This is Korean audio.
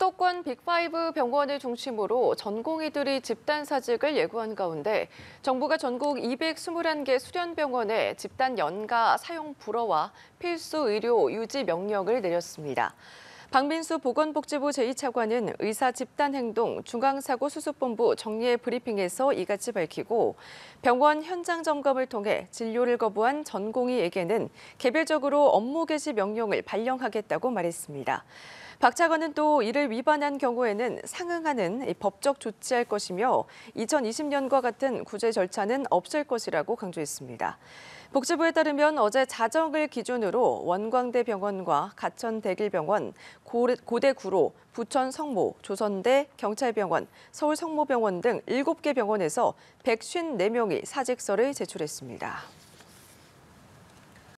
수도권 빅5 병원을 중심으로 전공의들이 집단 사직을 예고한 가운데 정부가 전국 221개 수련병원에 집단 연가 사용 불허와 필수 의료 유지 명령을 내렸습니다. 박민수 보건복지부 제2차관은 의사 집단행동 중앙사고수습본부 정례 리 브리핑에서 이같이 밝히고 병원 현장 점검을 통해 진료를 거부한 전공의에게는 개별적으로 업무 개시 명령을 발령하겠다고 말했습니다. 박 차관은 또 이를 위반한 경우에는 상응하는 법적 조치할 것이며 2020년과 같은 구제 절차는 없을 것이라고 강조했습니다. 복지부에 따르면 어제 자정을 기준으로 원광대 병원과 가천 대길병원, 고대 구로, 부천 성모, 조선대 경찰병원, 서울 성모병원 등 7개 병원에서 154명이 사직서를 제출했습니다.